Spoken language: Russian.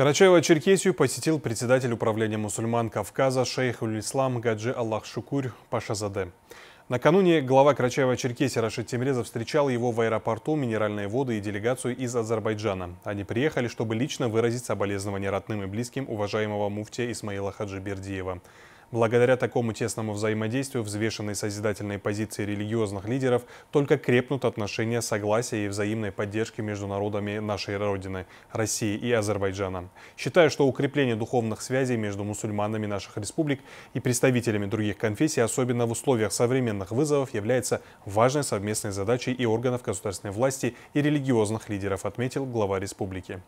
Карачаево-Черкесию посетил председатель управления мусульман Кавказа шейх Ислам Гаджи Аллах Шукурь Пашазаде. Накануне глава Карачаева-Черкесии Рашид Тимрезов встречал его в аэропорту «Минеральные воды» и делегацию из Азербайджана. Они приехали, чтобы лично выразить соболезнования родным и близким уважаемого муфтия Исмаила Хаджи Бердиева. Благодаря такому тесному взаимодействию взвешенной созидательной позиции религиозных лидеров только крепнут отношения согласия и взаимной поддержки между народами нашей Родины, России и Азербайджана. Считаю, что укрепление духовных связей между мусульманами наших республик и представителями других конфессий, особенно в условиях современных вызовов, является важной совместной задачей и органов государственной власти, и религиозных лидеров, отметил глава республики.